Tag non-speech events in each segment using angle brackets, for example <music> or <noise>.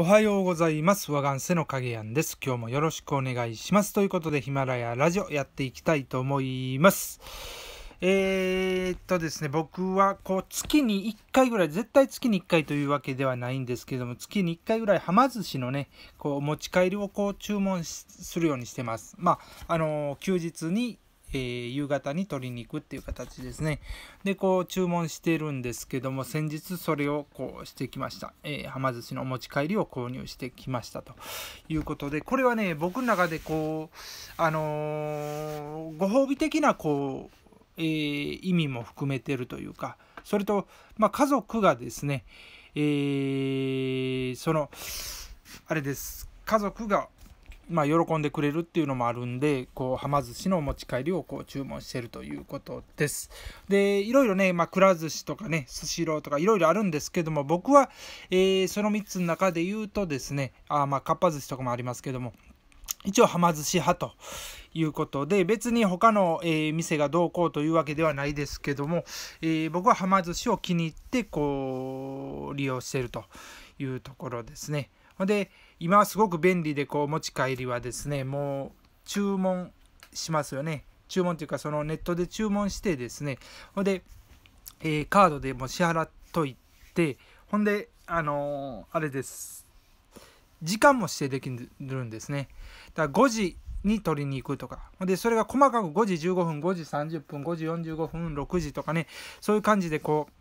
おはようございます。和願瀬の影やんです。今日もよろしくお願いします。ということで、ヒマラヤラジオやっていきたいと思います。えー、っとですね、僕はこう月に1回ぐらい、絶対月に1回というわけではないんですけども、月に1回ぐらいはま寿司のね、こう持ち帰りをこう注文するようにしてます。まあ、あのー、休日にえー、夕方に取りに行くっていう形ですね。で、こう注文してるんですけども、先日それをこうしてきました。えー、はま寿司のお持ち帰りを購入してきましたということで、これはね、僕の中でこう、あのー、ご褒美的なこう、えー、意味も含めてるというか、それと、まあ、家族がですね、えー、その、あれです、家族がまあ、喜んでくれるっていうのもあるんでこうはま寿司のお持ち帰りをこう注文してるということです。でいろいろね、まあ、くら寿司とかねスシローとかいろいろあるんですけども僕は、えー、その3つの中で言うとですねあまあかっぱ寿司とかもありますけども一応はま寿司派ということで別に他の、えー、店がどうこうというわけではないですけども、えー、僕ははま寿司を気に入ってこう利用してるというところですね。で今はすごく便利でこう持ち帰りはですねもう注文しますよね注文というかそのネットで注文してですねほんで、えー、カードでも支払っといてほんであのー、あれです時間も指定できるんですねだから5時に取りに行くとかでそれが細かく5時15分5時30分5時45分6時とかねそういう感じでこう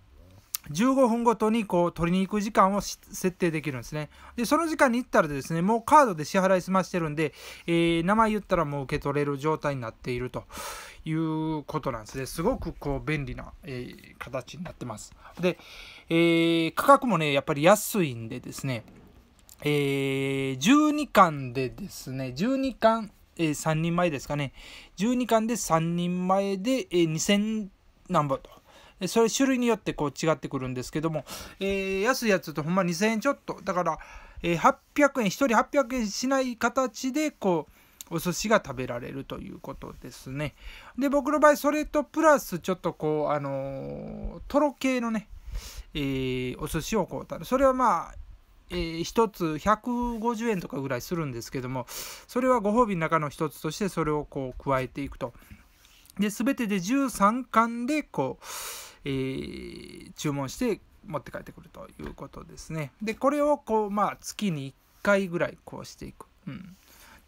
15分ごとにこう取りに行く時間を設定できるんですね。で、その時間に行ったらですね、もうカードで支払い済ましてるんで、えー、名前言ったらもう受け取れる状態になっているということなんですね。すごくこう便利な、えー、形になってます。で、えー、価格もね、やっぱり安いんでですね、え12巻でですね、12巻、え3人前ですかね、12巻で3人前で、え2000何本と。それ種類によってこう違ってくるんですけども、えー、安いやつとほんま2000円ちょっとだから、えー、800円1人800円しない形でこうお寿司が食べられるということですね。で、僕の場合、それとプラス、ちょっとこう、あのー、トロ系のね、えー、お寿司をこう食べる。それはまあ、えー、1つ150円とかぐらいするんですけども、それはご褒美の中の一つとして、それをこう、加えていくと。で、全てで13巻で、こう、えー、注文して持って帰ってくるということですね。でこれをこう、まあ、月に1回ぐらいこうしていく。うん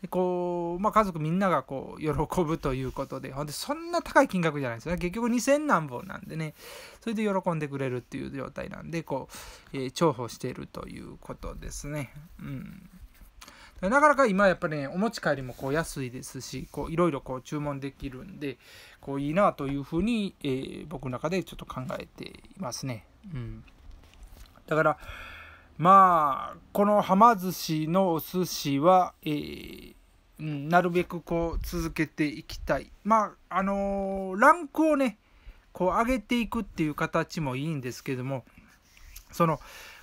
でこうまあ、家族みんながこう喜ぶということでほんでそんな高い金額じゃないですよね結局2,000何本なんでねそれで喜んでくれるっていう状態なんでこう、えー、重宝しているということですね。うんなかなか今やっぱりねお持ち帰りもこう安いですしこういろいろこう注文できるんでこういいなというふうに、えー、僕の中でちょっと考えていますね。うん、だからまあこのはま寿司のお寿司は、えーうん、なるべくこう続けていきたい。まああのー、ランクをねこう上げていくっていう形もいいんですけどもその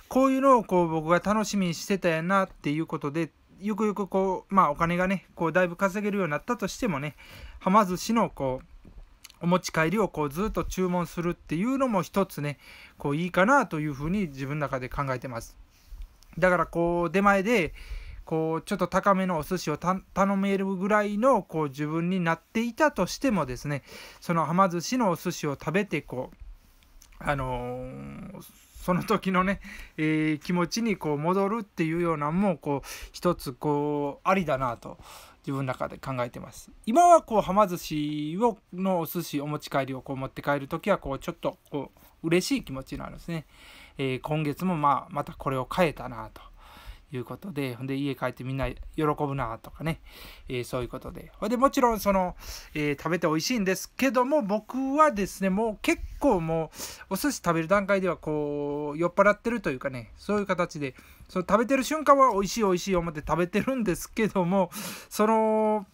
こういうのをこう僕が楽しみにしてたやなっていうことでゆくゆくこう、まあ、お金がねこうだいぶ稼げるようになったとしてもねはま寿司のこうお持ち帰りをこうずっと注文するっていうのも一つねこういいかなというふうに自分の中で考えてます。だからこう出前でこうちょっと高めのお寿司を頼めるぐらいのこう自分になっていたとしてもですねそのはま寿司のお寿司を食べてこうあのーその時のね、えー、気持ちにこう戻るっていうようなもうこう一つこうありだなと自分の中で考えてます。今はこうはま寿司をのお寿司お持ち帰りをこう持って帰る時はこうちょっとこう嬉しい気持ちになるんですね。えー、今月もまあまたこれを変えたなと。いうことで、ほんで家帰ってみんな喜ぶなとかね、えー、そういうことで。ほんでもちろんその、えー、食べて美味しいんですけども、僕はですね、もう結構もうお寿司食べる段階ではこう酔っ払ってるというかね、そういう形で、その食べてる瞬間は美味しい美味しい思って食べてるんですけども、その、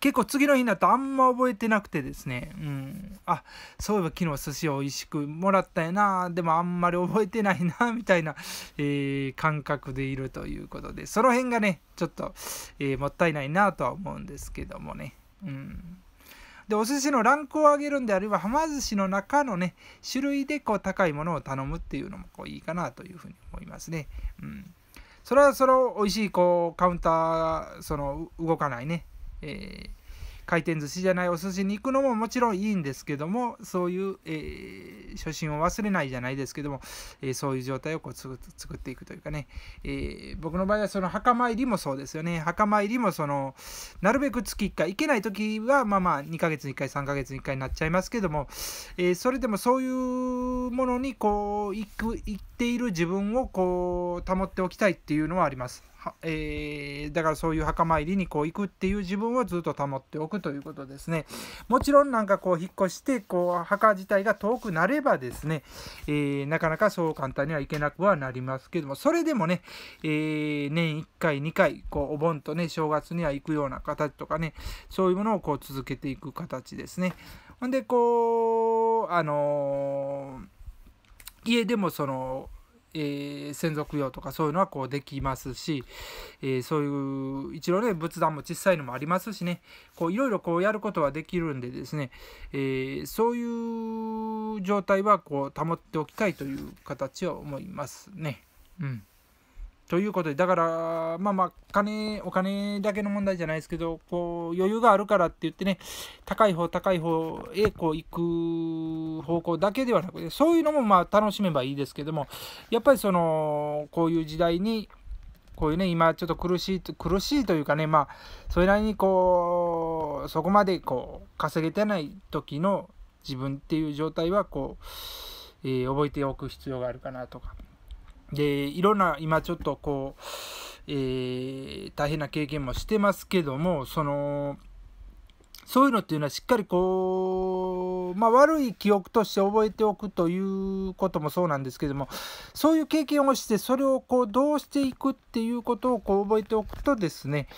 結構次の日になるとあんま覚えてなくてですね、うん、あそういえば昨日寿司を美味しくもらったやなでもあんまり覚えてないな <laughs> みたいな、えー、感覚でいるということでその辺がねちょっと、えー、もったいないなとは思うんですけどもね。うんでお寿司のランクを上げるんであればはま寿司の中のね種類でこう高いものを頼むっていうのもこういいかなというふうに思いますね。うん、それはその美味しいこうカウンターその動かないね、えー回転寿司じゃないお寿司に行くのももちろんいいんですけどもそういう、えー、初心を忘れないじゃないですけども、えー、そういう状態をこう作っていくというかね、えー、僕の場合はその墓参りもそうですよね墓参りもそのなるべく月1回行けない時はまあまあ2ヶ月に1回3ヶ月に1回になっちゃいますけども、えそれでもそういうものにこう行く行っている自分をこう保っておきたいっていうのはあります。えー、だからそういう墓参りにこう行くっていう自分をずっと保っておくということですね。もちろんなんかこう引っ越してこう墓自体が遠くなればですね、えー、なかなかそう簡単には行けなくはなりますけどもそれでもね、えー、年1回2回こうお盆とね正月には行くような形とかねそういうものをこう続けていく形ですね。ほんでこうあの家でもそのえー、専属用とかそういうのはこうできますし、えー、そういう一応ね仏壇も小さいのもありますしねこういろいろこうやることはできるんでですね、えー、そういう状態はこう保っておきたいという形を思いますね。うんということで、だから、まあまあ、金、お金だけの問題じゃないですけど、こう、余裕があるからって言ってね、高い方、高い方へ、こう、行く方向だけではなくて、そういうのもまあ、楽しめばいいですけども、やっぱりその、こういう時代に、こういうね、今ちょっと苦しい、苦しいというかね、まあ、それなりにこう、そこまでこう、稼げてない時の自分っていう状態は、こう、えー、覚えておく必要があるかなとか。で、いろんな、今ちょっとこう、えー、大変な経験もしてますけども、その、そういうのっていうのはしっかりこう、まあ、悪い記憶として覚えておくということもそうなんですけどもそういう経験をしてそれをこうどうしていくっていうことをこう覚えておくとですね、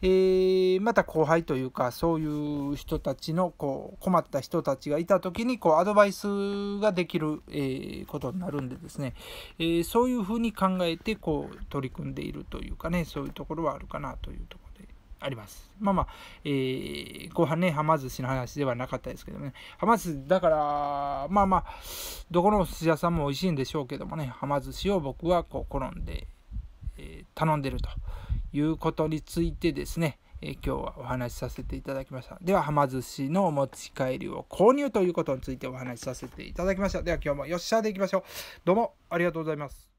えー、また後輩というかそういう人たちのこう困った人たちがいた時にこうアドバイスができる、えー、ことになるんでですね、えー、そういうふうに考えてこう取り組んでいるというかねそういうところはあるかなというところあります。まあまあ、えー、後半ね、はま寿司の話ではなかったですけどね。はま寿司、だから、まあまあ、どこのお寿司屋さんも美味しいんでしょうけどもね、はま寿司を僕はこう好んで、えー、頼んでるということについてですね、えー、今日はお話しさせていただきました。では、はま寿司のお持ち帰りを購入ということについてお話しさせていただきました。では、今日もよっしゃでいきましょう。どうもありがとうございます。